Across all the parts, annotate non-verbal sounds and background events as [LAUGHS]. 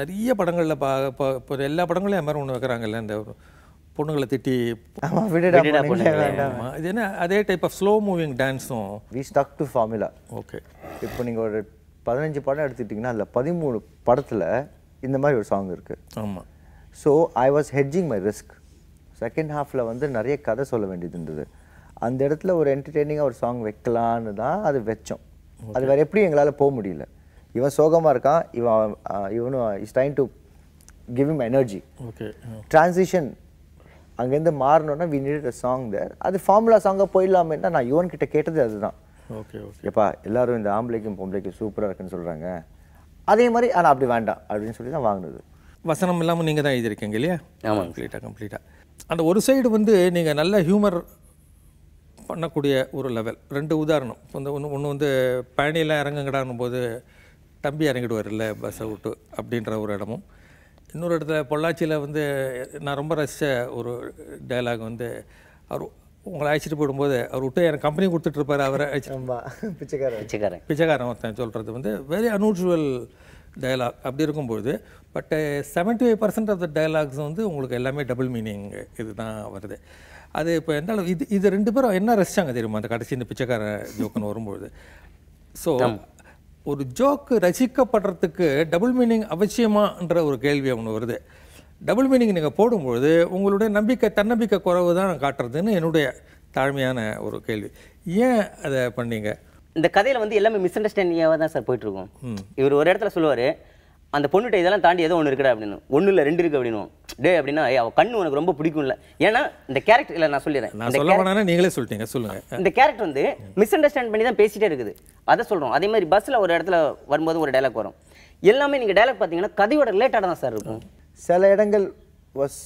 நிறைய படங்களில் பா இப்போ எல்லா படங்களையும் அமர் மாதிரி ஒன்று வைக்கிறாங்கல்ல இந்த பொண்ணுங்களை திட்டி இது என்ன அதே டைப் ஆஃப் ஸ்லோ மூவிங் டான்ஸும் we stuck to formula okay இப்போ நீங்கள் ஒரு பதினஞ்சு படம் எடுத்துட்டிங்கன்னா அதில் பதிமூணு படத்தில் இந்த மாதிரி ஒரு சாங் இருக்குது ஆமாம் so I was hedging my risk second ஹாஃபில் வந்து நிறைய கதை சொல்ல வேண்டியது இருந்தது அந்த இடத்துல ஒரு என்டர்டெய்னிங்காக ஒரு சாங் வைக்கலான்னு தான் அது வச்சோம் அது வேறு எப்படி எங்களால் போக முடியல இவன் சோகமாக இருக்கான் இவன் இவனும் is trying to give him energy okay transition அங்கேருந்து மாறணும்னா we need a song there அது ஃபார்முலா சாங்காக போயிடலாமே தான் நான் யுவன் கிட்ட கேட்டது அதுதான் ஓகே ஓகே எப்பா எல்லாரும் இந்த ஆம்பளைக்கும் பொம்பளைக்கும் சூப்பராக இருக்குன்னு சொல்கிறாங்க அதே மாதிரி ஆனால் அப்படி வேண்டாம் அப்படின்னு சொல்லி தான் வாங்கினது வசனம் இல்லாமல் நீங்கள் தான் எழுதியிருக்கீங்க இல்லையா ஆமாம் கம்ப்ளீட்டாக கம்ப்ளீட்டாக அந்த ஒரு சைடு வந்து நீங்கள் நல்ல ஹியூமர் பண்ணக்கூடிய ஒரு லெவல் ரெண்டு உதாரணம் இப்போ வந்து ஒன்று ஒன்று வந்து பயணியெல்லாம் இறங்குங்கடான்னும் போது தம்பி வரல பஸ்ஸை விட்டு அப்படின்ற ஒரு இடமும் இன்னொரு இடத்துல பொள்ளாச்சியில் வந்து நான் ரொம்ப ரசித்த ஒரு டைலாக் வந்து அவர் உங்களை அழைச்சிட்டு போயிடும்போது அவர் விட்டு எனக்கு கம்பெனி கொடுத்துட்ருப்பார் அவரை அழைச்சிட்டு பிச்சைக்காரன் பிச்சைக்காரன் பிச்சைக்காரன் ஒருத்தன் சொல்கிறது வந்து வெரி அன்யூஷுவல் டைலாக் அப்படி இருக்கும்பொழுது but seventy five percent of the dialogues வந்து உங்களுக்கு எல்லாமே டபுள் மீனிங் இது தான் வருது அது இப்போ இருந்தாலும் இது இது ரெண்டு பேரும் என்ன ரசித்தாங்க தெரியுமா அந்த கடைசி இந்த பிச்சைக்காரன் ஜோக்குன்னு வரும்பொழுது ஸோ ஒரு ஜோக்கு ரசிக்கப்படுறதுக்கு டபுள் மீனிங் அவசியமான்ற ஒரு கேள்வி ஒன்று வருது டபுள் மீனிங் நீங்கள் போடும்பொழுது உங்களுடைய நம்பிக்கை தன்னம்பிக்கை குறைவு தான் காட்டுறதுன்னு என்னுடைய தாழ்மையான ஒரு கேள்வி ஏன் அதை பண்ணீங்க இந்த கதையில் வந்து எல்லாமே மிஸ் அண்டர்ஸ்டாண்டிங்காக தான் சார் போயிட்டுருக்கோம் இவர் ஒரு இடத்துல சொல்லுவார் அந்த பொண்ணுகிட்ட இதெல்லாம் தாண்டி ஏதோ ஒன்று இருக்கிற அப்படின்னு ஒன்று இல்லை ரெண்டு இருக்கு அப்படின்னு டே அப்படின்னா அவள் கண்ணு உனக்கு ரொம்ப பிடிக்கும்ல ஏன்னா இந்த கேரக்டர் இல்லை நான் சொல்லிடுறேன் நான் நீங்களே சொல்லிட்டீங்க சொல்லுங்க இந்த கேரக்டர் வந்து மிஸ் அண்டர்ஸ்டாண்ட் பண்ணி தான் பேசிட்டே இருக்குது அதை சொல்கிறோம் அதே மாதிரி பஸ்ஸில் ஒரு இடத்துல வரும்போது ஒரு டைலாக் வரும் எல்லாமே நீங்கள் டைலாக் பார்த்தீங்கன்னா கதையோட ரிலேட்டாக தான் சார் இருக்கும் சில இடங்கள் வாஸ்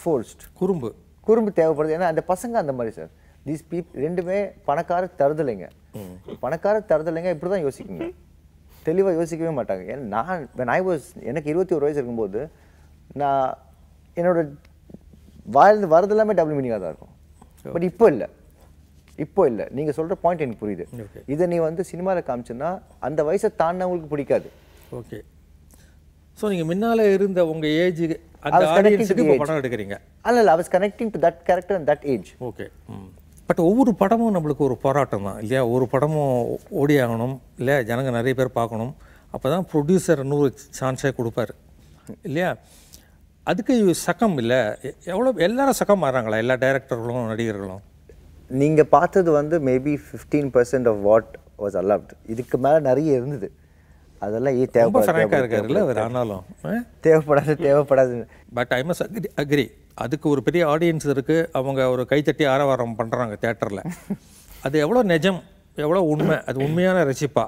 ஃபோர்ஸ்ட் குறும்பு குறும்பு தேவைப்படுது ஏன்னா அந்த பசங்க அந்த மாதிரி சார் தீஸ் பீப் ரெண்டுமே பணக்கார தருதலைங்க பணக்கார தருதலைங்க இப்படி தான் யோசிக்கணும் தெளிவாக யோசிக்கவே மாட்டாங்க ஏன்னா நான் ஐ வாஸ் எனக்கு இருபத்தி ஒரு வயசு இருக்கும்போது நான் என்னோட வாழ்ந்து வரது எல்லாமே டபுள் மீனிங்காக தான் இருக்கும் பட் இப்போ இல்லை இப்போ இல்லை நீங்கள் சொல்கிற பாயிண்ட் எனக்கு புரியுது இதை நீ வந்து சினிமாவில் காமிச்சுன்னா அந்த வயசை தாண்டவங்களுக்கு பிடிக்காது ஓகே ஸோ நீங்கள் முன்னால் இருந்த உங்கள் ஏஜ் அந்த ஆடியன்ஸுக்கு படம் எடுக்கிறீங்க அல்ல இல்லை was connecting to that character and that age okay but ஒவ்வொரு படமும் நம்மளுக்கு ஒரு போராட்டம் தான் இல்லையா ஒரு படமும் ஓடி ஆகணும் இல்லை ஜனங்கள் நிறைய பேர் பார்க்கணும் அப்போ தான் ப்ரொடியூசர் இன்னொரு சான்ஸே கொடுப்பார் இல்லையா அதுக்கு சகம் இல்லை எவ்வளோ எல்லாரும் சகம் மாறுறாங்களா எல்லா டைரக்டர்களும் நடிகர்களும் நீங்கள் பார்த்தது வந்து maybe fifteen percent of what was allowed இதுக்கு மேலே நிறைய இருந்தது அதெல்லாம் ஏ தேவைப்படாது இருக்காருல்ல ஆனாலும் தேவைப்படாது தேவைப்படாது பட் ஐ மஸ் அக்ரி அக்ரி அதுக்கு ஒரு பெரிய ஆடியன்ஸ் இருக்குது அவங்க ஒரு கைத்தட்டி ஆரவாரம் பண்ணுறாங்க தேட்டரில் [LAUGHS] அது எவ்வளோ நிஜம் எவ்வளோ உண்மை அது உண்மையான ரசிப்பா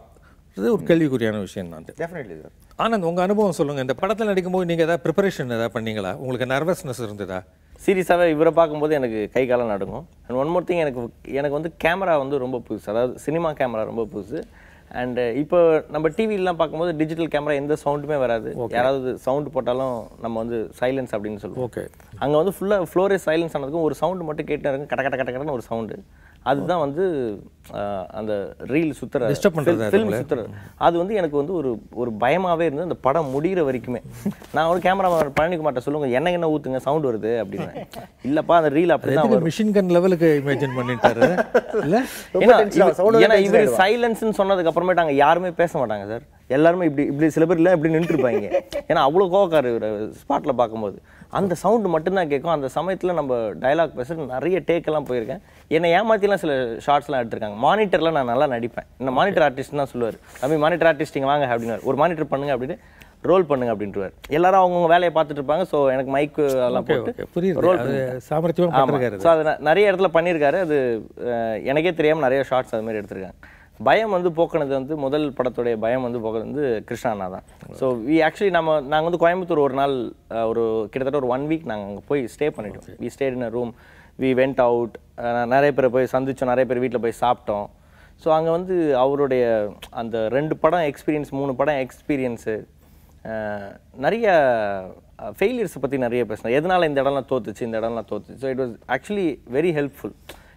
இது ஒரு கேள்விக்குறியான விஷயம் தான் டெஃபினெட்லி சார் ஆனந்த் உங்கள் அனுபவம் சொல்லுங்கள் இந்த படத்தில் நடிக்கும்போது நீங்கள் எதாவது ப்ரிப்பரேஷன் எதாவது பண்ணீங்களா உங்களுக்கு நர்வஸ்னஸ் இருந்ததா சீரியஸாகவே இவரை பார்க்கும்போது எனக்கு கை காலம் நடக்கும் அண்ட் ஒன் மோர் திங் எனக்கு எனக்கு வந்து கேமரா வந்து ரொம்ப புதுசு அதாவது சினிமா கேமரா ரொம்ப புதுசு அண்டு uh, இப்போ நம்ம டிவிலாம் பார்க்கும்போது டிஜிட்டல் கேமரா எந்த சவுண்டுமே வராது யாராவது சவுண்ட் போட்டாலும் நம்ம வந்து சைலன்ஸ் அப்படின்னு சொல்லுவோம் ஓகே அங்கே வந்து ஃபுல்லாக ஃப்ளோரே சைலன்ஸ் ஆனதுக்கும் ஒரு சவுண்டு மட்டும் கேட்டு இருக்கு கட கட கட கடன்னு ஒரு சவுண்டு அதுதான் வந்து அந்த ரீல் சுத்துற அது வந்து எனக்கு வந்து ஒரு ஒரு பயமாவே இருந்தது அந்த படம் முடிகிற வரைக்குமே நான் ஒரு கேமரா மாட்டேன் சொல்லுங்க என்ன என்ன ஊற்றுங்க சவுண்ட் வருது அப்படின்னு இல்லைப்பா அந்த ரீல் அப்படி தான் மிஷின் கன் லெவலுக்கு இமேஜின் பண்ணிட்டாரு [LAUGHS] ஏன்னா இவர் சைலன்ஸ்ன்னு சொன்னதுக்கு அப்புறமேட்டு அங்கே யாருமே பேச மாட்டாங்க சார் எல்லாருமே இப்படி இப்படி சில பேர் இல்லை இப்படி நின்றுருப்பாங்க ஏன்னா அவ்வளோ கோவக்கார் ஸ்பாட்டில் பார்க்கும்போது அந்த சவுண்டு மட்டும்தான் கேட்கும் அந்த சமயத்தில் நம்ம டைலாக் பேச நிறைய டேக்கெல்லாம் போயிருக்கேன் என்னை ஏமாத்திலாம் சில ஷார்ட்ஸ்லாம் எடுத்திருக்காங்க மானிட்டரில் நான் நல்லா நடிப்பேன் இந்த மானிட்டர் ஆர்டிஸ்ட் தான் சொல்லுவார் தம்பி மானிட்டர் ஆர்டிஸ்டிங் வாங்க அப்படின்னு ஒரு மானிட்டர் பண்ணுங்க அப்படின்னு ரோல் பண்ணுங்க அப்படின்றார் எல்லாரும் அவங்கவுங்க வேலையை பார்த்துட்டு இருப்பாங்க ஸோ எனக்கு மைக்கு அதெல்லாம் போட்டு ரோல் சாமர்த்தியம் ஸோ அதை நிறைய இடத்துல பண்ணியிருக்காரு அது எனக்கே தெரியாமல் நிறைய ஷார்ட்ஸ் அது மாதிரி எடுத்திருக்காங்க பயம் வந்து போக்குனது வந்து முதல் படத்துடைய பயம் வந்து போக்குறது வந்து கிருஷ்ணாண்ணா தான் ஸோ வி ஆக்சுவலி நம்ம நாங்கள் வந்து கோயம்புத்தூர் ஒரு நாள் ஒரு கிட்டத்தட்ட ஒரு ஒன் வீக் நாங்கள் அங்கே போய் ஸ்டே பண்ணிட்டோம் we stayed in a room we went out நிறைய பேரை போய் சந்தித்தோம் நிறைய பேர் வீட்டில் போய் சாப்பிட்டோம் ஸோ அங்கே வந்து அவருடைய அந்த ரெண்டு படம் எக்ஸ்பீரியன்ஸ் மூணு படம் எக்ஸ்பீரியன்ஸு நிறைய ஃபெயிலியர்ஸை பற்றி நிறைய பேசினேன் எதனால் இந்த இடம்லாம் தோத்துச்சு இந்த இடம்லாம் தோத்துச்சு so it was actually very helpful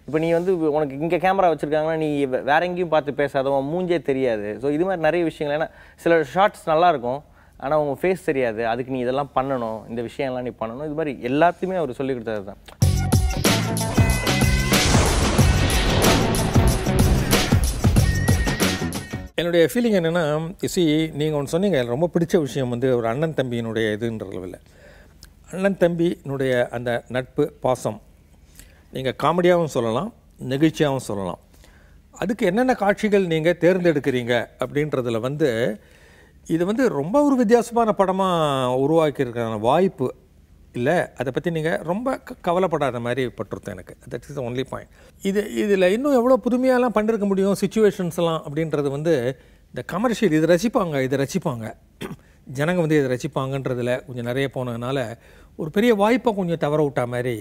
இப்போ நீ வந்து உனக்கு இங்கே கேமரா வச்சுருக்காங்கன்னா நீ வேற எங்கேயும் பார்த்து பேசாத உன் மூஞ்சே தெரியாது ஸோ இது மாதிரி நிறைய விஷயங்கள் ஏன்னா சில ஷார்ட்ஸ் நல்லாயிருக்கும் ஆனால் உங்கள் ஃபேஸ் தெரியாது அதுக்கு நீ இதெல்லாம் பண்ணணும் இந்த விஷயம்லாம் நீ பண்ணணும் இது மாதிரி எல்லாத்தையுமே அவர் சொல்லி கொடுத்தது தான் என்னுடைய ஃபீலிங் என்னென்னா சி நீங்கள் ஒன்று சொன்னீங்க ரொம்ப பிடிச்ச விஷயம் வந்து ஒரு அண்ணன் தம்பியினுடைய இதுன்ற அளவில் அண்ணன் தம்பியினுடைய அந்த நட்பு பாசம் நீங்கள் காமெடியாகவும் சொல்லலாம் நெகிழ்ச்சியாகவும் சொல்லலாம் அதுக்கு என்னென்ன காட்சிகள் நீங்கள் தேர்ந்தெடுக்கிறீங்க அப்படின்றதில் வந்து இது வந்து ரொம்ப ஒரு வித்தியாசமான படமாக உருவாக்கியிருக்கான வாய்ப்பு இல்லை அதை பற்றி நீங்கள் ரொம்ப கவலைப்படாத மாதிரி பட்டிருத்தேன் எனக்கு தட் இஸ் ஒன்லி பாயிண்ட் இது இதில் இன்னும் எவ்வளோ புதுமையாலாம் பண்ணிருக்க முடியும் சுச்சுவேஷன்ஸ்லாம் அப்படின்றது வந்து இந்த கமர்ஷியல் இது ரசிப்பாங்க இதை ரசிப்பாங்க ஜனங்க வந்து இதை ரசிப்பாங்கன்றதில் கொஞ்சம் நிறைய போனதுனால ஒரு பெரிய வாய்ப்பை கொஞ்சம் தவற விட்டா மாதிரி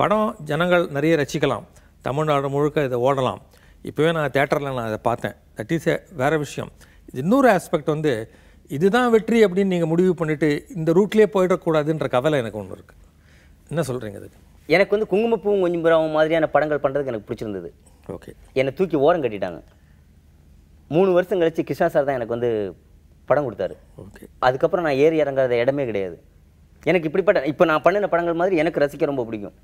படம் ஜனங்கள் நிறைய ரசிக்கலாம் தமிழ்நாடு முழுக்க இதை ஓடலாம் இப்போவே நான் தேட்டரில் நான் அதை பார்த்தேன் தட் இஸ் எ வேறு விஷயம் இது இன்னொரு ஆஸ்பெக்ட் வந்து இதுதான் வெற்றி அப்படின்னு நீங்கள் முடிவு பண்ணிவிட்டு இந்த ரூட்லேயே போயிடக்கூடாதுன்ற கவலை எனக்கு ஒன்று இருக்குது என்ன சொல்கிறீங்க அதுக்கு எனக்கு வந்து குங்குமப்பூவும் கொஞ்சம் புறாவும் மாதிரியான படங்கள் பண்ணுறதுக்கு எனக்கு பிடிச்சிருந்தது ஓகே என்னை தூக்கி ஓரம் கட்டிட்டாங்க மூணு வருஷம் கழித்து கிருஷ்ணா சார் தான் எனக்கு வந்து படம் கொடுத்தாரு ஓகே அதுக்கப்புறம் நான் ஏறி இறங்குறத இடமே கிடையாது எனக்கு இப்படிப்பட்ட இப்போ நான் பண்ணின படங்கள் மாதிரி எனக்கு ரசிக்க ரொம்ப பிடிக்கும்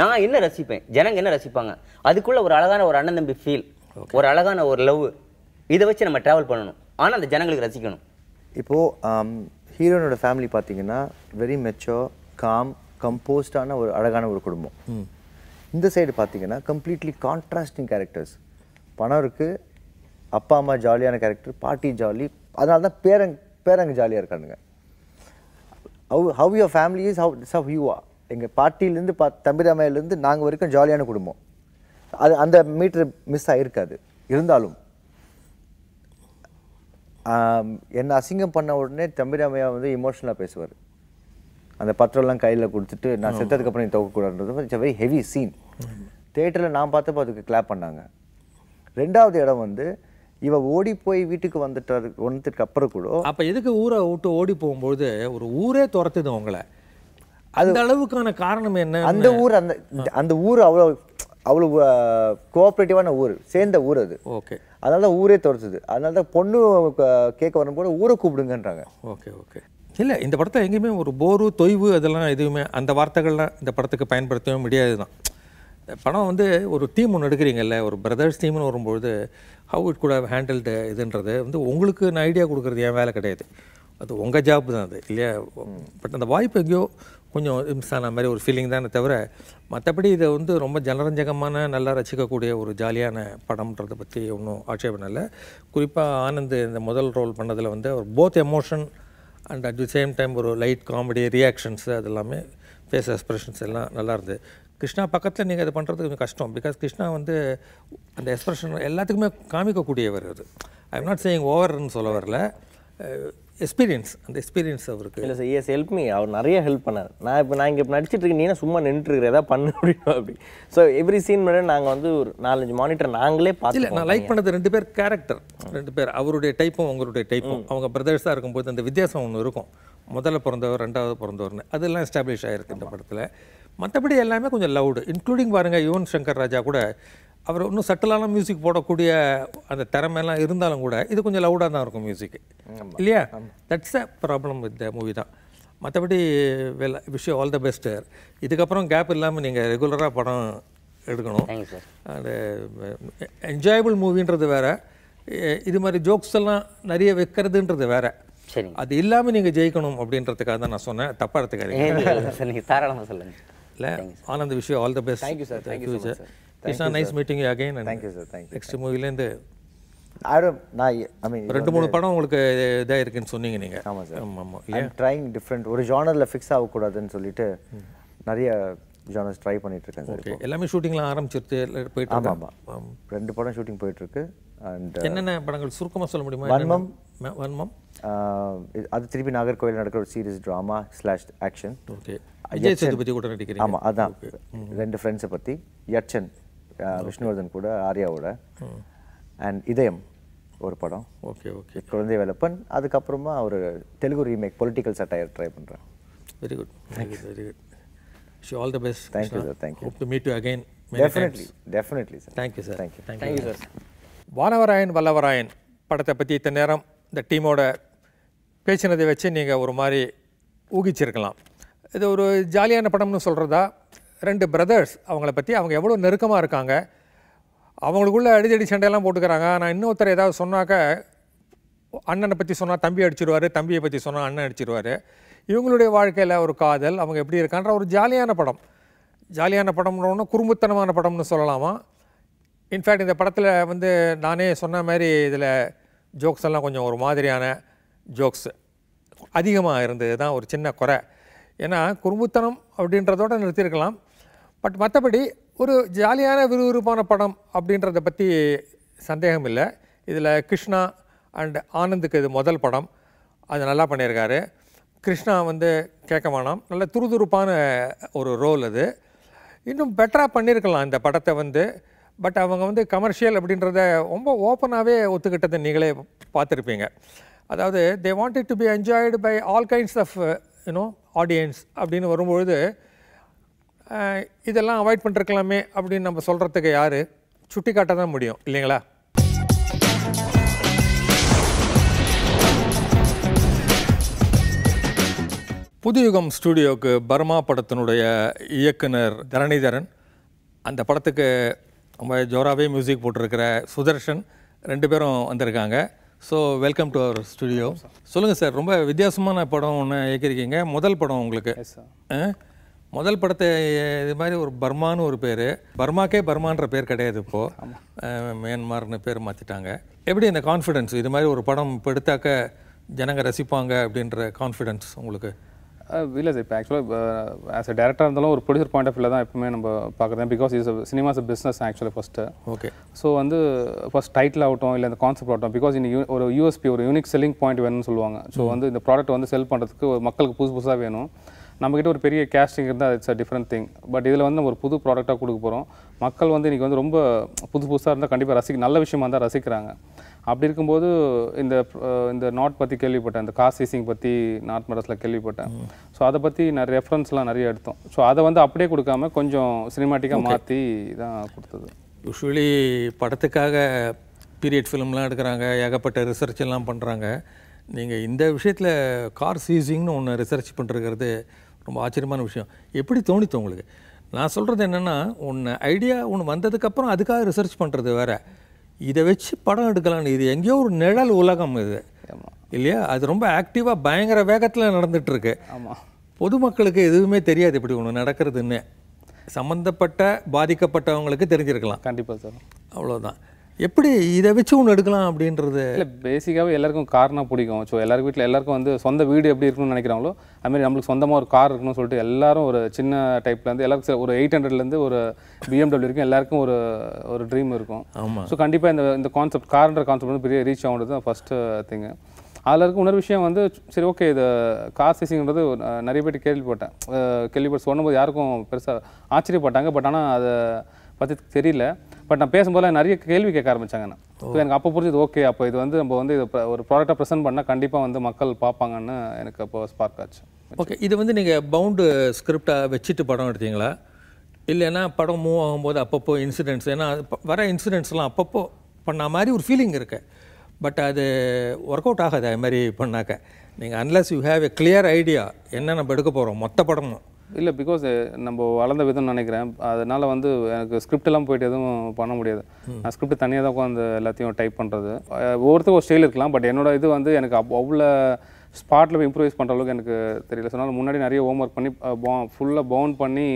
நான் என்ன ரசிப்பேன் ஜனங்க என்ன ரசிப்பாங்க அதுக்குள்ள ஒரு அழகான ஒரு அண்ணன் தம்பி ஃபீல் ஒரு அழகான ஒரு லவ் இதை வச்சு நம்ம ட்ராவல் பண்ணணும் ஆனால் அந்த ஜனங்களுக்கு ரசிக்கணும் இப்போது ஹீரோனோட um, ஃபேமிலி பார்த்தீங்கன்னா வெரி மெச்சோர் காம் கம்போஸ்டான ஒரு அழகான ஒரு குடும்பம் இந்த சைடு பார்த்தீங்கன்னா கம்ப்ளீட்லி கான்ட்ராஸ்டிங் கேரக்டர்ஸ் பணம் இருக்குது அப்பா அம்மா ஜாலியான கேரக்டர் பாட்டி ஜாலி அதனால தான் பேரங் பேரங்க ஜாலியாக இருக்கானுங்க how how your family is how is how you are எங்கள் பாட்டிலேருந்து பா தம்பிராமையிலேருந்து நாங்கள் வரைக்கும் ஜாலியான குடும்பம் அது அந்த மீட்ரு மிஸ் ஆகிருக்காது இருந்தாலும் என்னை அசிங்கம் பண்ண உடனே தம்பிராமையா வந்து இமோஷனலாக பேசுவார் அந்த பத்திரம்லாம் கையில் கொடுத்துட்டு நான் செத்ததுக்கப்புறம் நீ தோக்கக்கூடாதுன்றது இட்ஸ் வெரி ஹெவி சீன் தேட்டரில் நான் பார்த்தப்போ அதுக்கு கிளாப் பண்ணாங்க ரெண்டாவது இடம் வந்து இவ ஓடி போய் வீட்டுக்கு வந்துட்டு வந்ததுக்கு அப்புறம் கூட அப்போ எதுக்கு ஊரை விட்டு ஓடி போகும்போது ஒரு ஊரே துரத்துது உங்களை அந்த அளவுக்கான காரணம் என்ன அந்த ஊர் அந்த அந்த ஊர் அவ்வளோ அவ்வளோ கோஆப்ரேட்டிவான ஊர் சேர்ந்த ஊர் அது ஓகே அதனால தான் ஊரே துரத்துது அதனால தான் பொண்ணு கேட்க வரும்போது ஊரை கூப்பிடுங்கன்றாங்க ஓகே ஓகே இல்லை இந்த படத்தை எங்கேயுமே ஒரு போரு தொய்வு அதெல்லாம் எதுவுமே அந்த வார்த்தைகள்லாம் இந்த படத்துக்கு பயன்படுத்தவே முடியாது தான் படம் வந்து ஒரு தீம் ஒன்று எடுக்கிறீங்கல்ல ஒரு பிரதர்ஸ் தீம்னு வரும்பொழுது ஹவு இட் குட் ஹேண்டில்டு இதுன்றது வந்து உங்களுக்கு நான் ஐடியா கொடுக்குறது என் வேலை கிடையாது அது உங்கள் ஜாப் தான் அது இல்லையா பட் அந்த வாய்ப்பு எங்கேயோ கொஞ்சம் இம்சான மாதிரி ஒரு ஃபீலிங் தானே தவிர மற்றபடி இதை வந்து ரொம்ப ஜனரஞ்சகமான நல்லா ரசிக்கக்கூடிய ஒரு ஜாலியான படம்ன்றதை பற்றி ஒன்றும் ஆட்சேபம் இல்லை குறிப்பாக ஆனந்த் இந்த முதல் ரோல் பண்ணதில் வந்து அவர் both emotion and at the same time ஒரு லைட் காமெடி ரியாக்ஷன்ஸ் அது எல்லாமே ஃபேஸ் எக்ஸ்ப்ரெஷன்ஸ் எல்லாம் நல்லா கிருஷ்ணா பக்கத்தில் நீங்கள் அதை பண்ணுறது கொஞ்சம் கஷ்டம் பிகாஸ் கிருஷ்ணா வந்து அந்த எக்ஸ்ப்ரெஷன் எல்லாத்துக்குமே காமிக்கக்கூடியவர் அது ஐ எம் நாட் சேயிங் ஓவர்னு சொல்ல வரல எக்ஸ்பீரியன்ஸ் அந்த எக்ஸ்பீரியன்ஸ் அவருக்கு இல்லை சார் எஸ் ஹெல்ப் மீ அவர் நிறைய ஹெல்ப் பண்ணார் நான் இப்போ நான் இங்கே நடிச்சிட்டு இருக்கேன் என்ன சும்மா இருக்கிற ஏதாவது பண்ண அப்படின்னு அப்படி ஸோ எவ்ரி சீன் மேடம் நாங்கள் வந்து ஒரு நாலஞ்சு மானிட்டர் நாங்களே பார்த்து இல்லை நான் லைக் பண்ணது ரெண்டு பேர் கேரக்டர் ரெண்டு பேர் அவருடைய டைப்பும் அவங்களுடைய டைப்பும் அவங்க பிரதர்ஸாக இருக்கும்போது அந்த வித்தியாசம் ஒன்று இருக்கும் முதல்ல பிறந்தவர் ரெண்டாவது பிறந்தவர்னு அதெல்லாம் எஸ்டாப்ளிஷ் ஆகிருக்கு இந்த படத்தில் மற்றபடி எல்லாமே கொஞ்சம் லவுடு இன்க்ளூடிங் பாருங்கள் யுவன் சங்கர் ராஜா கூட அவர் இன்னும் சட்டிலான மியூசிக் போடக்கூடிய அந்த திறமையெல்லாம் இருந்தாலும் கூட இது கொஞ்சம் லவுடாக தான் இருக்கும் மியூசிக் இல்லையா that's a problem with the movie தான் மற்றபடி well wish all the best இதுக்கப்புறம் கேப் இல்லாமல் நீங்கள் ரெகுலராக படம் எடுக்கணும் அது என்ஜாயபிள் மூவின்றது வேறு இது மாதிரி ஜோக்ஸ் எல்லாம் நிறைய வைக்கிறதுன்றது வேறு சரி அது இல்லாமல் நீங்கள் ஜெயிக்கணும் அப்படின்றதுக்காக தான் நான் சொன்னேன் தப்பாக எடுத்துக்காதீங்க [LAUGHS] தாராளமாக சொல்லுங்கள் இல்லை ஆனந்த் விஷயம் all the best thank you sir thank you sir it's a nice meeting again and thank you sir thank you next மூவிலேருந்து ரெண்டு மூணு படம் உங்களுக்கு இதாக இருக்குன்னு சொன்னீங்க நீங்கள் ஆமாம் சார் ஆமாம் ஆமாம் ட்ரைங் டிஃப்ரெண்ட் ஒரு ஜானரில் ஃபிக்ஸ் ஆகக்கூடாதுன்னு சொல்லிட்டு நிறைய ஜானர்ஸ் ட்ரை பண்ணிட்டு இருக்கேன் சார் எல்லாமே ஷூட்டிங்லாம் ஆரம்பிச்சிருச்சு போயிட்டு ஆமாம் ஆமாம் ரெண்டு படம் ஷூட்டிங் போயிட்டுருக்கு அண்ட் uh, என்னென்ன படங்கள் சுருக்கமாக சொல்ல முடியுமா வன்மம் வன்மம் அது திருப்பி நாகர்கோவில் நடக்கிற ஒரு serious drama slash action okay Ajay Sethupathi கூட நடிக்கிறேன் ஆமாம் அதான் ரெண்டு ஃப்ரெண்ட்ஸை பற்றி யட்சன் விஷ்ணுவர்தன் கூட ஆர்யாவோட அண்ட் இதயம் ஒரு படம் ஓகே ஓகே குழந்தை வேலப்பன் அதுக்கப்புறமா அவர் Telugu remake political satire try பண்ணுறேன் very good very good very good show all the best thank you sir thank you to meet you again definitely definitely sir thank you sir thank you thank you sir Vanavarayan Vallavarayan படத்தை பற்றி இத்தனை நேரம் இந்த டீமோட பேசினதை வச்சு நீங்கள் ஒரு மாதிரி ஊகிச்சிருக்கலாம் இது ஒரு ஜாலியான படம்னு சொல்கிறதா ரெண்டு பிரதர்ஸ் அவங்கள பற்றி அவங்க எவ்வளோ நெருக்கமாக இருக்காங்க அவங்களுக்குள்ள அடிதடி சண்டையெல்லாம் போட்டுக்கிறாங்க நான் இன்னொருத்தர் ஏதாவது சொன்னாக்க அண்ணனை பற்றி சொன்னால் தம்பி அடிச்சிருவார் தம்பியை பற்றி சொன்னால் அண்ணன் அடிச்சிருவார் இவங்களுடைய வாழ்க்கையில் ஒரு காதல் அவங்க எப்படி இருக்கான்ற ஒரு ஜாலியான படம் ஜாலியான படம்னு குறும்புத்தனமான படம்னு சொல்லலாமா இன்ஃபேக்ட் இந்த படத்தில் வந்து நானே சொன்ன மாதிரி இதில் ஜோக்ஸ் எல்லாம் கொஞ்சம் ஒரு மாதிரியான ஜோக்ஸ் அதிகமாக இருந்தது தான் ஒரு சின்ன குறை ஏன்னா குறும்புத்தனம் அப்படின்றதோடு நிறுத்தியிருக்கலாம் பட் மற்றபடி ஒரு ஜாலியான விறுவிறுப்பான படம் அப்படின்றத பற்றி சந்தேகம் இல்லை இதில் கிருஷ்ணா அண்ட் ஆனந்துக்கு இது முதல் படம் அது நல்லா பண்ணியிருக்காரு கிருஷ்ணா வந்து கேட்க வேணாம் நல்ல துருதுருப்பான ஒரு ரோல் அது இன்னும் பெட்டராக பண்ணியிருக்கலாம் இந்த படத்தை வந்து பட் அவங்க வந்து கமர்ஷியல் அப்படின்றத ரொம்ப ஓப்பனாகவே ஒத்துக்கிட்டதை நீங்களே பார்த்துருப்பீங்க அதாவது they want it to be enjoyed by all kinds of you know audience அப்படின்னு வரும்பொழுது இதெல்லாம் அவாய்ட் பண்ணிருக்கலாமே அப்படின்னு நம்ம சொல்கிறதுக்கு யார் சுட்டி காட்ட தான் முடியும் இல்லைங்களா புதுயுகம் ஸ்டூடியோவுக்கு பர்மா படத்தினுடைய இயக்குனர் தரணிதரன் அந்த படத்துக்கு ரொம்ப ஜோராவே மியூசிக் போட்டிருக்கிற சுதர்ஷன் ரெண்டு பேரும் வந்திருக்காங்க so welcome to our studio சொல்லுங்கள் சார் ரொம்ப வித்தியாசமான படம் ஒன்று இயக்கியிருக்கீங்க முதல் படம் உங்களுக்கு முதல் படத்தை இது மாதிரி ஒரு பர்மான்னு ஒரு பேர் பர்மாக்கே பர்மான்ற பேர் கிடையாது இப்போது மியான்மார்னு பேர் மாற்றிட்டாங்க எப்படி இந்த கான்ஃபிடென்ஸ் இது மாதிரி ஒரு படம் இப்போ எடுத்தாக்க ஜனங்க ரசிப்பாங்க அப்படின்ற கான்ஃபிடென்ஸ் உங்களுக்கு இல்லை சார் இப்போ ஆக்சுவலாக ஆஸ் அ டேரக்டர் இருந்தாலும் ஒரு ப்ரொடியூசர் பாயிண்ட் ஆஃப் வியூவில் தான் எப்பவுமே நம்ம பார்க்குறேன் பிகாஸ் இஸ் சினிமாஸ் பிஸ்னஸ் ஆக்சுவலாக ஃபஸ்ட்டு ஓகே ஸோ வந்து ஃபஸ்ட் டைட்டில் ஆகட்டும் இல்லை இந்த கான்செப்ட் ஆகட்டும் பிகாஸ் யூ ஒரு யூஎஸ்பி ஒரு யூனிக் செல்லிங் பாயிண்ட் வேணும்னு சொல்லுவாங்க ஸோ வந்து இந்த ப்ராடக்ட் வந்து செல் பண்ணுறதுக்கு மக்களுக்கு புதுசு புதுசாக வேணும் நம்மக்கிட்ட ஒரு பெரிய கேஸ்டிங் இருந்தால் it's a different thing but இதில் வந்து நம்ம ஒரு புது ப்ராடக்டாக கொடுக்க போகிறோம் மக்கள் வந்து இன்றைக்கி வந்து ரொம்ப புது புதுசாக இருந்தால் கண்டிப்பாக ரசிக்க நல்ல விஷயமா இருந்தால் ரசிக்கிறாங்க அப்படி இருக்கும்போது இந்த இந்த நாட் பற்றி கேள்விப்பட்டேன் இந்த கார் சீசிங் பற்றி நார்த் மெட்ராஸில் கேள்விப்பட்டேன் ஸோ அதை பற்றி நான் ரெஃபரன்ஸ்லாம் நிறைய எடுத்தோம் ஸோ அதை வந்து அப்படியே கொடுக்காம கொஞ்சம் சினிமாட்டிக்காக மாற்றி தான் கொடுத்தது யூஸ்வலி படத்துக்காக பீரியட் ஃபிலிம்லாம் எடுக்கிறாங்க ஏகப்பட்ட ரிசர்ச் எல்லாம் பண்ணுறாங்க நீங்கள் இந்த விஷயத்தில் கார் சீசிங்னு ஒன்று ரிசர்ச் பண்ணுறது ரொம்ப ஆச்சரியமான விஷயம் எப்படி தோணித்து உங்களுக்கு நான் சொல்கிறது என்னென்னா ஒன்று ஐடியா ஒன்று வந்ததுக்கப்புறம் அதுக்காக ரிசர்ச் பண்ணுறது வேறு இதை வச்சு படம் எடுக்கலான்னு இது எங்கேயோ ஒரு நிழல் உலகம் இது இல்லையா அது ரொம்ப ஆக்டிவாக பயங்கர வேகத்தில் நடந்துகிட்ருக்கு ஆமாம் பொதுமக்களுக்கு எதுவுமே தெரியாது இப்படி ஒன்று நடக்கிறதுன்னு சம்மந்தப்பட்ட பாதிக்கப்பட்டவங்களுக்கு தெரிஞ்சிருக்கலாம் கண்டிப்பாக சார் அவ்வளோதான் எப்படி இதை வச்சு ஒன்று எடுக்கலாம் அப்படின்றது இல்லை பேசிக்காகவே எல்லாருக்கும் கார்னா பிடிக்கும் ஸோ எல்லாருக்கும் வீட்டில் எல்லாருக்கும் வந்து சொந்த வீடு எப்படி இருக்கணும்னு நினைக்கிறாங்களோ அதுமாதிரி நம்மளுக்கு சொந்தமாக ஒரு கார் இருக்கணும்னு சொல்லிட்டு எல்லாரும் ஒரு சின்ன டைப்லேருந்து எல்லாருக்கும் ஒரு எயிட் ஹண்ட்ரட்லேருந்து ஒரு பிஎம்டபிள்யூ இருக்கும் எல்லாருக்கும் ஒரு ஒரு ட்ரீம் இருக்கும் ஸோ கண்டிப்பாக இந்த இந்த கான்செப்ட் கார்ன்ற கான்செப்ட் வந்து பெரிய ரீச் ஆகுன்றது தான் ஃபஸ்ட்டு திங்கு அதில் இருக்க உணர் விஷயம் வந்து சரி ஓகே இது கார் சேசிங்கிறது நிறைய பேர் கேள்விப்பட்டேன் கேள்விப்பட்டு சொன்னபோது யாருக்கும் பெருசாக ஆச்சரியப்பட்டாங்க பட் ஆனால் அதை பற்றி தெரியல பட் நான் பேசும்போது நிறைய கேள்வி கேட்க ஆரம்பித்தாங்க நான் எனக்கு அப்போ புரிஞ்சது ஓகே அப்போ இது வந்து நம்ம வந்து இது ஒரு ப்ராடக்டாக ப்ரெசென்ட் பண்ணால் கண்டிப்பாக வந்து மக்கள் பார்ப்பாங்கன்னு எனக்கு அப்போ ஸ்பார்க் ஆச்சு ஓகே இது வந்து நீங்கள் பவுண்டு ஸ்கிரிப்டாக வச்சுட்டு படம் எடுத்தீங்களா இல்லைன்னா படம் மூவ் ஆகும்போது அப்பப்போ இன்சிடென்ட்ஸ் ஏன்னா வர இன்சிடென்ட்ஸ்லாம் அப்பப்போ பண்ண மாதிரி ஒரு ஃபீலிங் இருக்கு பட் அது ஒர்க் அவுட் ஆகாது அது மாதிரி பண்ணாக்க நீங்கள் unless you have a clear idea என்ன நம்ம எடுக்க போகிறோம் மொத்த படமும் இல்லை பிகாஸ் eh, நம்ம வளர்ந்த விதம் நினைக்கிறேன் அதனால் வந்து எனக்கு ஸ்கிரிப்டெல்லாம் போயிட்டு எதுவும் பண்ண முடியாது நான் ஸ்கிரிப்ட் தனியாக தான் உட்காந்து எல்லாத்தையும் டைப் பண்ணுறது ஒவ்வொருத்தருக்கும் ஒரு ஸ்டைல் இருக்கலாம் பட் என்னோட இது வந்து எனக்கு அவ்வளோ ஸ்பாட்டில் இம்ப்ரூவைஸ் பண்ணுற அளவுக்கு எனக்கு தெரியல சொன்னாலும் முன்னாடி நிறைய ஹோம் ஒர்க் பண்ணி ஃபுல்லாக பவுன் பண்ணி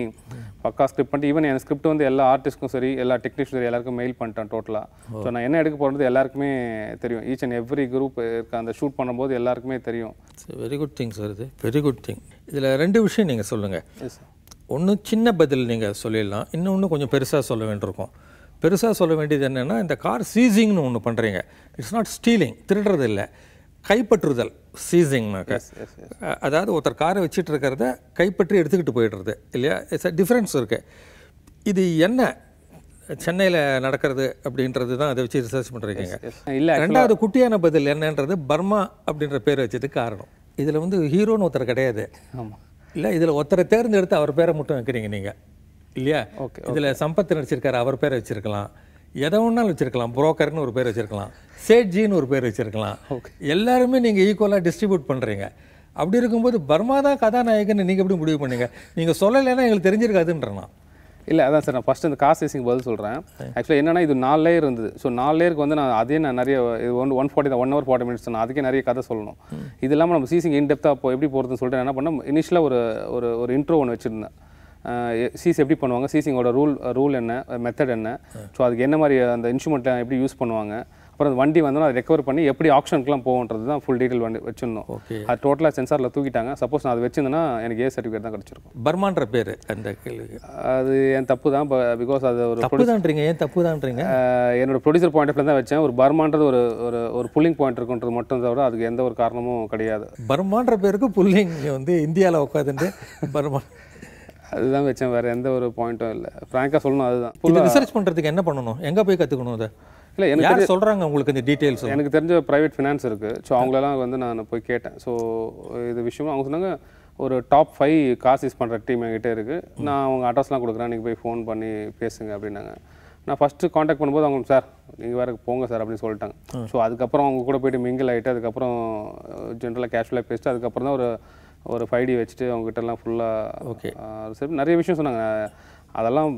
பக்கா ஸ்கிரிப்ட் பண்ணிட்டு ஈவன் என் ஸ்கிரிப்ட் வந்து எல்லா ஆர்டிஸ்ட்க்கும் சரி எல்லா டெக்னீஷியன் சரி எல்லாருக்கும் மெயில் பண்ணிட்டேன் டோட்டலாக ஸோ நான் என்ன எடுக்க போகிறது எல்லாருக்குமே தெரியும் ஈச் அண்ட் எவ்ரி குரூப் இருக்க அந்த ஷூட் பண்ணும்போது எல்லாருக்குமே தெரியும் வெரி குட் திங் சார் இது வெரி குட் திங் இதில் ரெண்டு விஷயம் நீங்கள் சொல்லுங்கள் ஒன்று சின்ன பதில் நீங்கள் சொல்லிடலாம் இன்னொன்று கொஞ்சம் பெருசாக சொல்ல வேண்டியிருக்கும் பெருசாக சொல்ல வேண்டியது என்னென்னா இந்த கார் சீசிங்னு ஒன்று பண்ணுறீங்க இட்ஸ் நாட் ஸ்டீலிங் திருடுறது இல்லை கைப்பற்றுதல் சீசிங்னாக்க அதாவது ஒருத்தர் காரை வச்சுட்டு இருக்கிறத கைப்பற்றி எடுத்துக்கிட்டு போயிடுறது இல்லையா இட்ஸ் டிஃப்ரென்ஸ் இருக்குது இது என்ன சென்னையில் நடக்கிறது அப்படின்றது தான் அதை வச்சு ரிசர்ச் பண்ணுறீங்க இல்லை ரெண்டாவது குட்டியான பதில் என்னன்றது பர்மா அப்படின்ற பேர் வச்சதுக்கு காரணம் இதில் வந்து ஹீரோன்னு ஒருத்தர் கிடையாது ஆமாம் இல்லை இதில் ஒருத்தரை தேர்ந்தெடுத்து அவர் பேரை மட்டும் வைக்கிறீங்க நீங்கள் இல்லையா ஓகே இதில் சம்பத் நடிச்சிருக்காரு அவர் பேரை வச்சுருக்கலாம் எதை ஒன்றாலும் வச்சுருக்கலாம் புரோக்கர்னு ஒரு பேர் வச்சுருக்கலாம் சேட்ஜின்னு ஒரு பேர் வச்சுருக்கலாம் எல்லாருமே நீங்கள் ஈக்குவலாக டிஸ்ட்ரிபியூட் பண்ணுறீங்க அப்படி இருக்கும்போது பர்மா தான் கதாநாயகன்னு நீங்கள் எப்படி முடிவு பண்ணீங்க நீங்கள் சொல்லலைன்னா எங்களுக்கு தெரிஞ்சிருக்காதுன்றா இல்லை அதான் சார் நான் ஃபஸ்ட்டு இந்த காசு சேசிங் பதில் சொல்கிறேன் ஆக்சுவலாக என்னென்னா இது நாலு லேயர் இருந்தது ஸோ நாலு லேயருக்கு வந்து நான் அதே நான் நிறைய இது ஒன் ஒன் ஃபார்ட்டி தான் ஒன் ஹவர் ஃபார்ட்டி மினிட்ஸ் நான் அதுக்கே நிறைய கதை சொல்லணும் இது இல்லாமல் நம்ம சீசிங் இன்டெப்த்தாக இப்போ எப்படி போகிறதுன்னு சொல்லிட்டு என்ன பண்ணோம் இனிஷியலாக ஒரு ஒரு இன்ட்ரோ ஒன்று வச்சுருந்தேன் சீஸ் எப்படி பண்ணுவாங்க சீசிங்கோட ரூல் ரூல் என்ன மெத்தட் என்ன ஸோ அதுக்கு என்ன மாதிரி அந்த இன்ஸ்ட்ருமெண்ட்டை எப்படி யூஸ் பண்ணுவாங்க அப்புறம் அந்த வண்டி வந்தோம் அதை ரெக்கவர் பண்ணி எப்படி ஆக்ஷனுக்குலாம் போகுன்றது தான் ஃபுல் டீட்டெயில் வண்டி வச்சிருந்தோம் அது டோட்டலாக சென்சாரில் தூக்கிட்டாங்க சப்போஸ் நான் அதை வச்சிருந்தேன்னா எனக்கு ஏ சர்டிஃபிகேட் தான் கிடச்சிருக்கும் பர்மான்ற பேர் அந்த கேள்வி அது என் தப்பு தான் பிகாஸ் அது ஒரு தப்பு தான்றீங்க ஏன் தப்பு தான்றீங்க என்னோட ப்ரொடியூசர் பாயிண்ட் ஆஃப்ல தான் வச்சேன் ஒரு பர்மான்றது ஒரு ஒரு ஒரு புல்லிங் பாயிண்ட் இருக்குன்றது மட்டும் தவிர அதுக்கு எந்த ஒரு காரணமும் கிடையாது பர்மான்ற பேருக்கு புல்லிங் வந்து இந்தியாவில் உட்காந்துட்டு பர்மா அதுதான் வச்சேன் வேறு எந்த ஒரு பாயிண்ட்டும் இல்லை ஃப்ராங்காக சொல்லணும் அதுதான் இது ரிசர்ச் பண்ணுறதுக்கு என்ன பண்ணணும் எங்கே போய் கற்றுக்கணும் அதை இல்லை எனக்கு சொல்கிறாங்க உங்களுக்கு இந்த டீட்டெயில்ஸ் எனக்கு தெரிஞ்ச ப்ரைவேட் ஃபினான்ஸ் இருக்குது ஸோ அவங்களெல்லாம் வந்து நான் போய் கேட்டேன் ஸோ இது விஷயம் அவங்க சொன்னாங்க ஒரு டாப் ஃபைவ் காசு யூஸ் பண்ணுற டீம் என்கிட்ட இருக்குது நான் அவங்க அட்ரஸ்லாம் கொடுக்குறேன் நீங்கள் போய் ஃபோன் பண்ணி பேசுங்க அப்படின்னாங்க நான் ஃபஸ்ட்டு காண்டாக்ட் பண்ணும்போது அவங்க சார் நீங்கள் வேறு போங்க சார் அப்படின்னு சொல்லிட்டாங்க ஸோ அதுக்கப்புறம் அவங்க கூட போயிட்டு மிங்கிள் ஆகிட்டு அதுக்கப்புறம் ஜென்ரலாக கேஷுவலாக பேசிட்டு அதுக்கப்புறம் தான் ஒரு ஒரு ஃபைவ் டி வச்சுட்டு அவங்ககிட்டலாம் ஃபுல்லாக ஓகே சரி நிறைய விஷயம் சொன்னாங்க அதெல்லாம்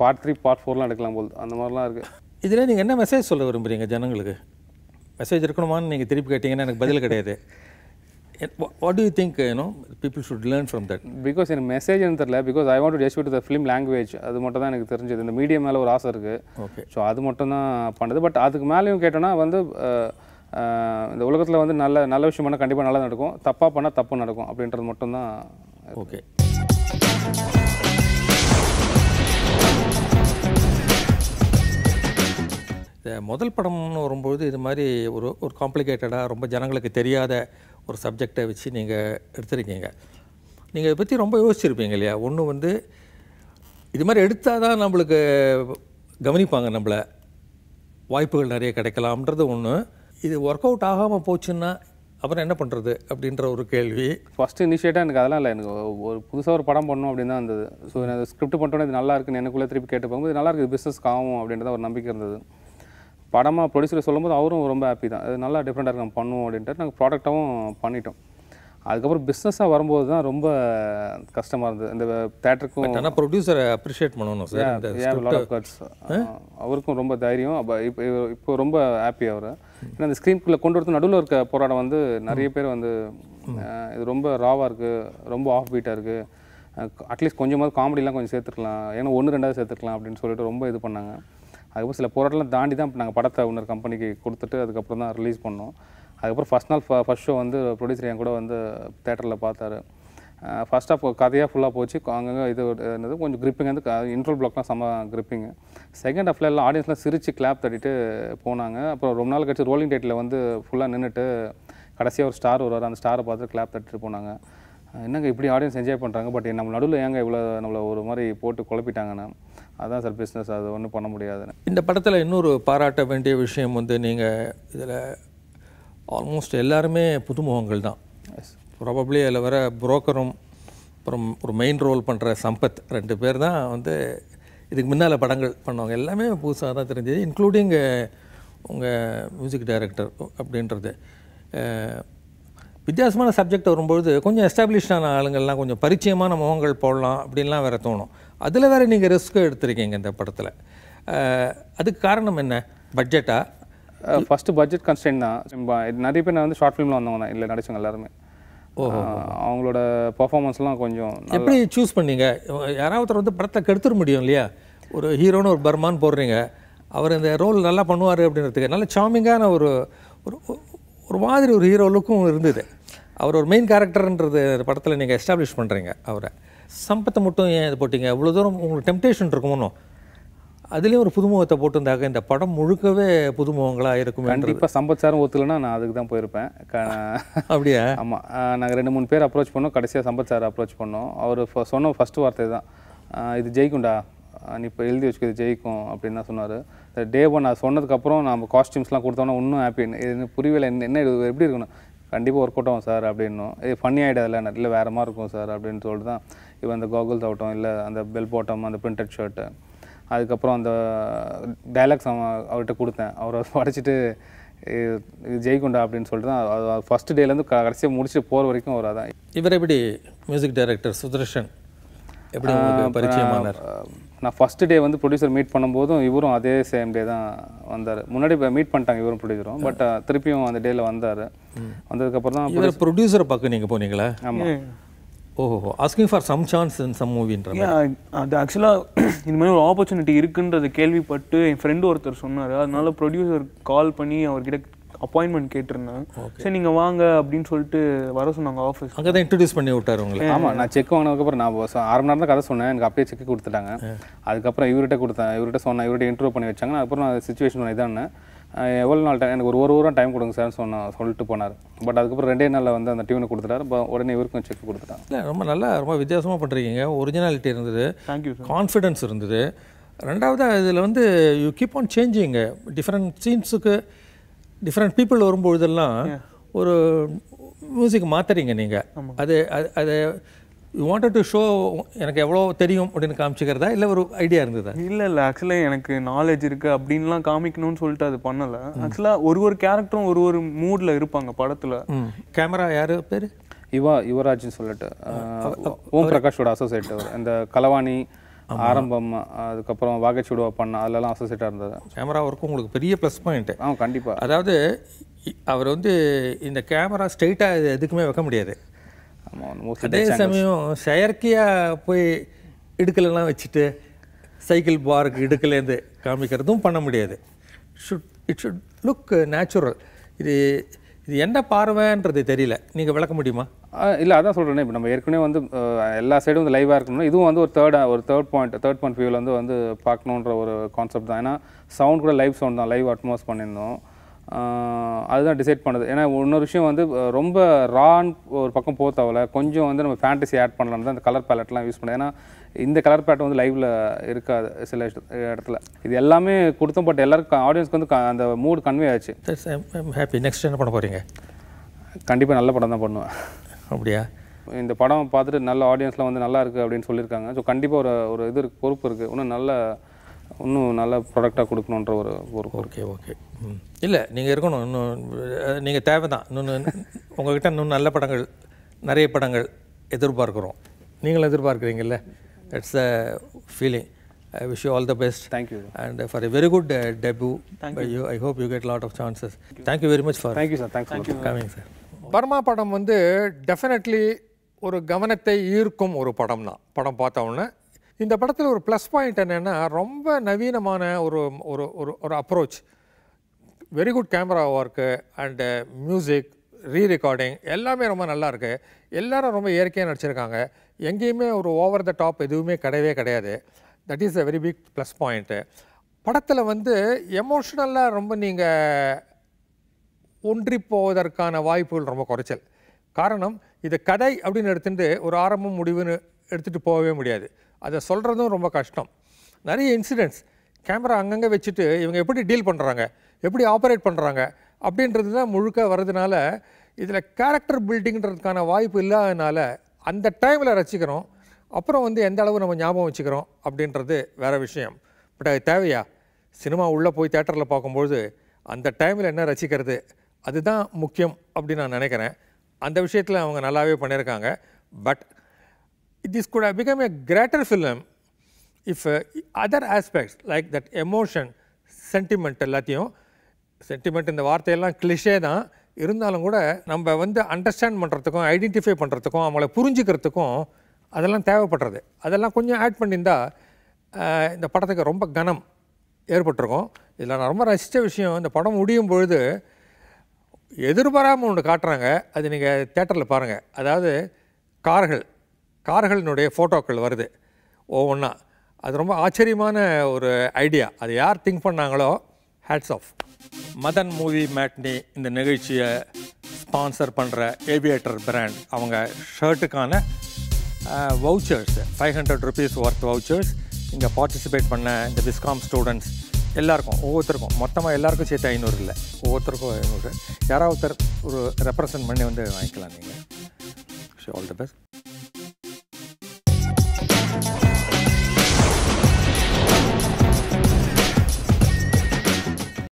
பார்ட் த்ரீ பார்ட் ஃபோர்லாம் எடுக்கலாம் போல் அந்த மாதிரிலாம் இருக்குது இதில் நீங்கள் என்ன மெசேஜ் சொல்ல விரும்புகிறீங்க ஜனங்களுக்கு மெசேஜ் இருக்கணுமான்னு நீங்கள் திருப்பி கேட்டிங்கன்னா எனக்கு பதில் கிடையாது what you think you know people should learn from that because எனக்கு மெசேஜ்னு தெரியல because I want to test the film language அது மட்டும் தான் எனக்கு தெரிஞ்சது இந்த மீடியம் மேலே ஒரு ஆசை இருக்குது ஓகே ஸோ அது மட்டும் தான் பண்ணுது பட் அதுக்கு மேலேயும் கேட்டோன்னா வந்து இந்த உலகத்தில் வந்து நல்ல நல்ல விஷயம் பண்ணால் கண்டிப்பாக நல்லா நடக்கும் தப்பாக பண்ணால் தப்பு நடக்கும் அப்படின்றது மட்டும்தான் ஓகே முதல் படம்னு வரும்பொழுது இது மாதிரி ஒரு ஒரு காம்ப்ளிகேட்டடாக ரொம்ப ஜனங்களுக்கு தெரியாத ஒரு சப்ஜெக்டை வச்சு நீங்கள் எடுத்திருக்கீங்க நீங்கள் இதை பற்றி ரொம்ப யோசிச்சிருப்பீங்க இல்லையா ஒன்று வந்து இது மாதிரி எடுத்தால் தான் நம்மளுக்கு கவனிப்பாங்க நம்மளை வாய்ப்புகள் நிறைய கிடைக்கலாம்ன்றது ஒன்று இது ஒர்க் அவுட் ஆகாமல் போச்சுன்னா அப்புறம் என்ன பண்ணுறது அப்படின்ற ஒரு கேள்வி ஃபஸ்ட்டு இனிஷியேட்டாக எனக்கு அதெல்லாம் இல்லை எனக்கு ஒரு புதுசாக ஒரு படம் பண்ணணும் அப்படின்னு தான் இருந்தது ஸோ ஸ்கிரிப்ட் பண்ணிட்டோன்னே இது நல்லா இருக்குன்னு எனக்குள்ளே திருப்பி கேட்டு போகும்போது நல்லா இருக்குது பிஸ்னஸ் ஆகும் அப்படின்றத ஒரு நம்பிக்கை இருந்தது படமாக ப்ரொடியூசர் சொல்லும்போது அவரும் ரொம்ப ஹாப்பி தான் அது நல்லா டிஃப்ரெண்ட்டாக இருக்கும் பண்ணுவோம் அப்படின்ட்டு நாங்கள் ப்ராடக்டாகவும் பண்ணிட்டோம் அதுக்கப்புறம் பிஸ்னஸாக வரும்போது தான் ரொம்ப கஷ்டமாக இருந்தது இந்த தேட்டருக்கும் ஆனால் ப்ரொடியூசரை அப்ரிஷியேட் பண்ணணும் சார் அவருக்கும் ரொம்ப தைரியம் இப்போ இப்போ ரொம்ப ஹாப்பி அவர் ஏன்னா ஸ்க்ரீன் ஸ்க்ரீன்குள்ளே கொண்டு வரது நடுவில் இருக்க போராட்டம் வந்து நிறைய பேர் வந்து இது ரொம்ப ராவாக இருக்குது ரொம்ப ஆஃப் பீட்டாக இருக்குது அட்லீஸ்ட் கொஞ்சமாவது காமெடிலாம் கொஞ்சம் சேர்த்துக்கலாம் ஏன்னா ஒன்று ரெண்டாவது சேர்த்துக்கலாம் அப்படின்னு சொல்லிட்டு ரொம்ப இது பண்ணாங்க அதுக்கப்புறம் சில போராட்டம்லாம் தாண்டி தான் நாங்கள் படத்தை இன்னொரு கம்பெனிக்கு கொடுத்துட்டு அதுக்கப்புறம் தான் ரிலீஸ் பண்ணோம் அதுக்கப்புறம் ஃபஸ்ட் நாள் ஃபஸ்ட் ஷோ வந்து ப்ரொடியூசர் என் கூட வந்து தேட்டரில் பார்த்தாரு ஃபர்ஸ்ட் ஆஃப் கதையாக ஃபுல்லாக போச்சு அங்கங்கே இது என்னது கொஞ்சம் கிரிப்பிங் வந்து இன்ட்ரோல் பிளாக்லாம் செம்ம கிரிப்பிங்கு செகண்ட் ஆஃப்ல எல்லாம் ஆடியன்ஸ்லாம் சிரித்து கிளாப் தட்டிட்டு போனாங்க அப்புறம் ரொம்ப நாள் கழிச்சு ரோலிங் டேட்டில் வந்து ஃபுல்லாக நின்றுட்டு கடைசியாக ஒரு ஸ்டார் வருவார் அந்த ஸ்டாரை பார்த்து கிளாப் தட்டிட்டு போனாங்க என்னங்க இப்படி ஆடியன்ஸ் என்ஜாய் பண்ணுறாங்க பட் நம்ம நடுவில் ஏங்க இவ்வளோ நம்மளை ஒரு மாதிரி போட்டு குழப்பிட்டாங்கண்ணா அதுதான் சார் பிஸ்னஸ் அது ஒன்றும் பண்ண முடியாதுன்னு இந்த படத்தில் இன்னொரு பாராட்ட வேண்டிய விஷயம் வந்து நீங்கள் இதில் ஆல்மோஸ்ட் எல்லாருமே புதுமுகங்கள் தான் ப்ராபப்ளி அதில் வர புரோக்கரும் அப்புறம் ஒரு மெயின் ரோல் பண்ணுற சம்பத் ரெண்டு பேர் தான் வந்து இதுக்கு முன்னால் படங்கள் பண்ணுவாங்க எல்லாமே புதுசாக தான் தெரிஞ்சது இன்க்ளூடிங் உங்கள் மியூசிக் டைரக்டர் அப்படின்றது வித்தியாசமான சப்ஜெக்ட் வரும்பொழுது கொஞ்சம் எஸ்டாப்ளிஷ்டான ஆளுங்கள்லாம் கொஞ்சம் பரிச்சயமான முகங்கள் போடலாம் அப்படின்லாம் வேறு தோணும் அதில் வேறு நீங்கள் ரிஸ்க்கு எடுத்திருக்கீங்க இந்த படத்தில் அதுக்கு காரணம் என்ன பட்ஜெட்டாக ஃபஸ்ட்டு பட்ஜெட் கன்ஸ்டன்ட் தான் நிறைய பேர் நான் வந்து ஷார்ட் ஃபிலிமில் வந்தவங்க தான் இல்லை நடிச்சவங்க எல்லாருமே அவங்களோட பர்ஃபார்மன்ஸ்லாம் கொஞ்சம் எப்படி சூஸ் பண்ணீங்க யாராவது வந்து படத்தை கெடுத்துட முடியும் இல்லையா ஒரு ஹீரோன்னு ஒரு பர்மான் போடுறீங்க அவர் இந்த ரோல் நல்லா பண்ணுவார் அப்படின்றதுக்கு நல்ல சாமிங்கான ஒரு ஒரு மாதிரி ஒரு ஹீரோ லுக்கும் இருந்தது அவர் ஒரு மெயின் கேரக்டர்ன்றது படத்தில் நீங்கள் எஸ்டாப்ளிஷ் பண்ணுறீங்க அவரை சம்பத்தை மட்டும் ஏன் இது போட்டிங்க இவ்வளோ தூரம் உங்களுக்கு டெம்டேஷன் இருக்கும் ஒன்றும் அதுலேயும் ஒரு புதுமுகத்தை போட்டிருந்தாக்க இந்த படம் முழுக்கவே புதுமுகங்களாக இருக்கும் கண்டிப்பாக சம்பச்சாரம் ஒத்துலன்னா ஒத்துலனா நான் அதுக்கு தான் போயிருப்பேன் அப்படியே ஆமாம் நாங்கள் ரெண்டு மூணு பேர் அப்ரோச் பண்ணோம் கடைசியாக சம்பத் அப்ரோச் பண்ணோம் அவர் சொன்ன ஃபஸ்ட்டு வார்த்தை தான் இது ஜெயிக்கும்டா நீ இப்போ எழுதி இது ஜெயிக்கும் அப்படின்னு தான் சொன்னார் டே ஒன் நான் சொன்னதுக்கப்புறம் நம்ம காஸ்டியூம்ஸ்லாம் கொடுத்தோன்னா இன்னும் ஹாப்பி இது புரியவில்லை என்ன என்ன எப்படி இருக்கணும் கண்டிப்பாக ஒர்க் அவுட் ஆகும் சார் அப்படின்னும் இது ஃபன்னி ஆகிடாதுல இல்லை வேறு மாதிரி இருக்கும் சார் அப்படின்னு சொல்லிட்டு தான் இப்போ அந்த காகுல்ஸ் ஆகட்டும் இல்லை அந்த பெல் போட்டம் அந்த பிரிண்டட் ஷர்ட்டு அதுக்கப்புறம் அந்த டைலாக்ஸ் அவன் அவர்கிட்ட கொடுத்தேன் அவர் இது ஜெய்குண்டா அப்படின்னு சொல்லிட்டு தான் ஃபஸ்ட் டேலேருந்து கடைசியாக முடிச்சுட்டு போகிற வரைக்கும் அவர் அதான் இவர் எப்படி மியூசிக் டைரக்டர் சுதர்ஷன் எப்படி பரிச்சயமானார் நான் ஃபஸ்ட் டே வந்து ப்ரொடியூசர் மீட் பண்ணும்போதும் இவரும் அதே சேம் டே தான் வந்தார் முன்னாடி மீட் பண்ணிட்டாங்க இவரும் ப்ரொடியூசரும் பட் திருப்பியும் அந்த டேயில் வந்தார் வந்ததுக்கப்புறம் தான் ப்ரொடியூசர் ப்ரொடியூசரை பார்க்க நீங்கள் போனீங்களா ஆமாம் ஓஹோ asking for some chance in some மூவின்ற அது ஆக்சுவலாக இந்த மாதிரி ஒரு ஆப்பர்ச்சுனிட்டி இருக்குன்றத கேள்விப்பட்டு என் ஃப்ரெண்டு ஒருத்தர் சொன்னார் அதனால ப்ரொடியூசர் கால் பண்ணி அவர்கிட்ட அப்பாயின்மெண்ட் கேட்டிருந்தேன் சரி நீங்கள் வாங்க அப்படின்னு சொல்லிட்டு வர சொன்னாங்க ஆஃபீஸ் அங்கே தான் இன்ட்ரடியூஸ் பண்ணி விட்டார் உங்களுக்கு ஆமாம் நான் செக் வாங்கினதுக்கப்புறம் நான் அரை மணி நேரம் தான் கதை சொன்னேன் எனக்கு அப்படியே செக் கொடுத்துட்டாங்க அதுக்கப்புறம் இவர்கிட்ட கொடுத்தேன் இவர்கிட்ட சொன்னேன் இவர்கிட்ட இன்டர்வியூ பண்ணி வச்சாங்க அதுக்கப்புறம் நான் சுச்சுவேஷன் இதானேன் எவ்வளோ நாள் டைம் எனக்கு ஒரு ஒரு ஊரம் டைம் கொடுங்க சார்னு சொன்ன சொல்லிட்டு போனார் பட் அதுக்கப்புறம் ரெண்டே நாளில் வந்து அந்த டியூனை கொடுத்துட்டாரு உடனே இவருக்கும் செக் கொடுத்துட்டாங்க இல்லை ரொம்ப நல்லா ரொம்ப வித்தியாசமாக பண்ணுறீங்க ஒரிஜினாலிட்டி இருந்தது தேங்க்யூ கான்ஃபிடென்ஸ் இருந்தது ரெண்டாவது இதில் வந்து you keep on changing different சீன்ஸுக்கு டிஃப்ரெண்ட் பீப்புள் வரும்பொழுதெல்லாம் ஒரு மியூசிக் மாற்றுறீங்க நீங்கள் அது அது யூ வாண்டட் டு ஷோ எனக்கு எவ்வளோ தெரியும் அப்படின்னு காமிச்சிக்கிறதா இல்லை ஒரு ஐடியா இருந்ததா இல்லை இல்லை ஆக்சுவலாக எனக்கு நாலேஜ் இருக்குது அப்படின்லாம் காமிக்கணும்னு சொல்லிட்டு அது பண்ணலை ஆக்சுவலாக ஒரு ஒரு கேரக்டரும் ஒரு ஒரு மூடில் இருப்பாங்க படத்தில் கேமரா யார் பேர் யுவா யுவராஜ்னு சொல்லிட்டு ஓம் பிரகாஷோட அசோசியேட் அவர் கலவாணி ஆரம்பம் அதுக்கப்புறம் வாகச்சூடுவா பண்ண அதெல்லாம் அசோசியேட்டாக இருந்தது கேமரா ஒர்க்கும் உங்களுக்கு பெரிய ப்ளஸ் பாயிண்ட்டு ஆ கண்டிப்பாக அதாவது அவர் வந்து இந்த கேமரா ஸ்ட்ரெயிட்டாக எதுக்குமே வைக்க முடியாது அதே சமயம் செயற்கையாக போய் இடுக்கலெல்லாம் வச்சுட்டு சைக்கிள் பார்க்கு இடுக்கலேருந்து காமிக்கிறதும் பண்ண முடியாது should it should look natural இது இது என்ன பார்வைன்றது தெரியல நீங்கள் விளக்க முடியுமா இல்லை அதான் சொல்கிறேனே இப்போ நம்ம ஏற்கனவே வந்து எல்லா சைடும் வந்து லைவாக இருக்கணும் இதுவும் வந்து ஒரு தேர்ட் ஒரு தேர்ட் பாயிண்ட் தேர்ட் பாயிண்ட் வியூவில் வந்து வந்து பார்க்கணுன்ற ஒரு கான்செப்ட் தான் ஏன்னா சவுண்ட் கூட லைவ் சவுண்ட் தான் லைவ் அட்மாஸ் பண்ணியிருந்தோம் அதுதான் டிசைட் பண்ணுது ஏன்னா இன்னொரு விஷயம் வந்து ரொம்ப ரான் ஒரு பக்கம் போக தவிர கொஞ்சம் வந்து நம்ம ஃபேண்டஸி ஆட் பண்ணலாம் தான் அந்த கலர் பேலட்லாம் யூஸ் பண்ணுது ஏன்னா இந்த கலர் பேலட் வந்து லைவில் இருக்காது சில இடத்துல இது எல்லாமே கொடுத்தோம் பட் எல்லாருக்கும் ஆடியன்ஸ்க்கு வந்து அந்த மூடு கன்வே ஆச்சு ஹாப்பி நெக்ஸ்ட் என்ன பண்ண போகிறீங்க கண்டிப்பாக நல்ல படம் தான் பண்ணுவேன் அப்படியா இந்த படம் பார்த்துட்டு நல்ல ஆடியன்ஸ்லாம் வந்து நல்லா இருக்குது அப்படின்னு சொல்லியிருக்காங்க ஸோ கண்டிப்பாக ஒரு ஒரு இது பொறுப்பு இருக்குது இன்னும் நல்ல இன்னும் நல்ல ப்ராடக்டாக கொடுக்கணுன்ற ஒரு ஒரு ஓகே ஓகே இல்லை நீங்கள் இருக்கணும் இன்னும் நீங்கள் தேவை தான் இன்னொன்று உங்கள்கிட்ட இன்னும் நல்ல படங்கள் நிறைய படங்கள் எதிர்பார்க்குறோம் நீங்களும் எதிர்பார்க்குறீங்கல்ல it's a feeling I wish you all the best thank you and for a very good debut you I hope you get lot of chances thank you very much for thank you sir thanks coming sir Burma படம் வந்து definitely ஒரு கவனத்தை ஈர்க்கும் ஒரு படம் தான் படம் பார்த்தோன்னே இந்த படத்தில் ஒரு ப்ளஸ் பாயிண்ட் என்னென்னா ரொம்ப நவீனமான ஒரு ஒரு ஒரு ஒரு approach very good camera work and music re recording எல்லாமே ரொம்ப நல்லா இருக்குது எல்லாரும் ரொம்ப இயற்கையாக நடிச்சிருக்காங்க எங்கேயுமே ஒரு ஓவர் த டாப் எதுவுமே கிடையவே கிடையாது that is a very big plus point படத்தில் வந்து எமோஷ்னலாக ரொம்ப நீங்கள் ஒன்றி போவதற்கான வாய்ப்புகள் ரொம்ப குறைச்சல் காரணம் இது கதை அப்படின்னு எடுத்துட்டு ஒரு ஆரம்பம் முடிவுன்னு எடுத்துகிட்டு போகவே முடியாது அதை சொல்கிறதும் ரொம்ப கஷ்டம் நிறைய இன்சிடென்ட்ஸ் கேமரா அங்கங்கே வச்சுட்டு இவங்க எப்படி டீல் பண்ணுறாங்க எப்படி ஆப்ரேட் பண்ணுறாங்க அப்படின்றது தான் முழுக்க வர்றதுனால இதில் கேரக்டர் பில்டிங்கிறதுக்கான வாய்ப்பு இல்லாததுனால அந்த டைமில் ரசிக்கிறோம் அப்புறம் வந்து எந்த அளவு நம்ம ஞாபகம் வச்சுக்கிறோம் அப்படின்றது வேறு விஷயம் பட் அது தேவையா சினிமா உள்ளே போய் தேட்டரில் பார்க்கும்போது அந்த டைமில் என்ன ரசிக்கிறது அதுதான் முக்கியம் அப்படின்னு நான் நினைக்கிறேன் அந்த விஷயத்தில் அவங்க நல்லாவே பண்ணியிருக்காங்க but this could have become a greater film if uh, other aspects like that emotion, sentiment எல்லாத்தையும் சென்டிமெண்ட் இந்த வார்த்தையெல்லாம் கிளிஷே தான் இருந்தாலும் கூட நம்ம வந்து அண்டர்ஸ்டாண்ட் பண்ணுறதுக்கும் ஐடென்டிஃபை பண்ணுறதுக்கும் அவங்கள புரிஞ்சுக்கிறதுக்கும் அதெல்லாம் தேவைப்படுறது அதெல்லாம் கொஞ்சம் ஆட் பண்ணியிருந்தா இந்த படத்துக்கு ரொம்ப கனம் ஏற்பட்டிருக்கும் இதில் நான் ரொம்ப ரசித்த விஷயம் இந்த படம் முடியும் பொழுது எதிர்பாராமல் ஒன்று காட்டுறாங்க அது நீங்கள் தேட்டரில் பாருங்கள் அதாவது கார்கள் கார்களினுடைய ஃபோட்டோக்கள் வருது ஒவ்வொன்றா அது ரொம்ப ஆச்சரியமான ஒரு ஐடியா அது யார் திங்க் பண்ணாங்களோ hats off Madan movie matinee இந்த நிகழ்ச்சியை ஸ்பான்சர் பண்ணுற ஏவியேட்டர் பிராண்ட் அவங்க ஷர்ட்டுக்கான vouchers five hundred rupees worth vouchers இங்கே பார்ட்டிசிபேட் பண்ண இந்த பிஸ்காம் ஸ்டூடெண்ட்ஸ் எல்லாருக்கும் ஒவ்வொருத்தருக்கும் மொத்தமாக எல்லாருக்கும் சேர்த்து ஐநூறு இல்லை ஒவ்வொருத்தருக்கும் ஐநூறு யாராவது ஒரு ரெப்ரசன்ட் பண்ணி வந்து வாங்கிக்கலாம் நீங்கள் ஆல் தி பெஸ்ட்